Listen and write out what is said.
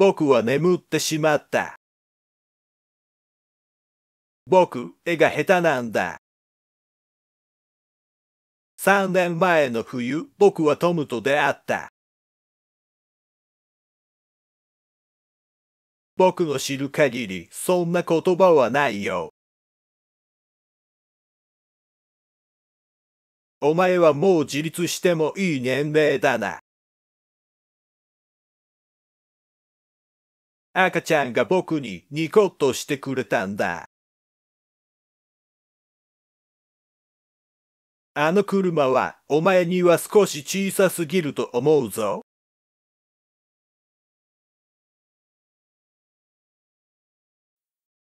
僕は眠ってしまった。僕、絵が下手なんだ。3年前の冬、僕はトムと出会った。僕の知る限り、そんな言葉はないよ。お前はもう自立してもいい年齢だな。赤ちゃんが僕にニコッとしてくれたんだ。あの車はお前には少し小さすぎると思うぞ。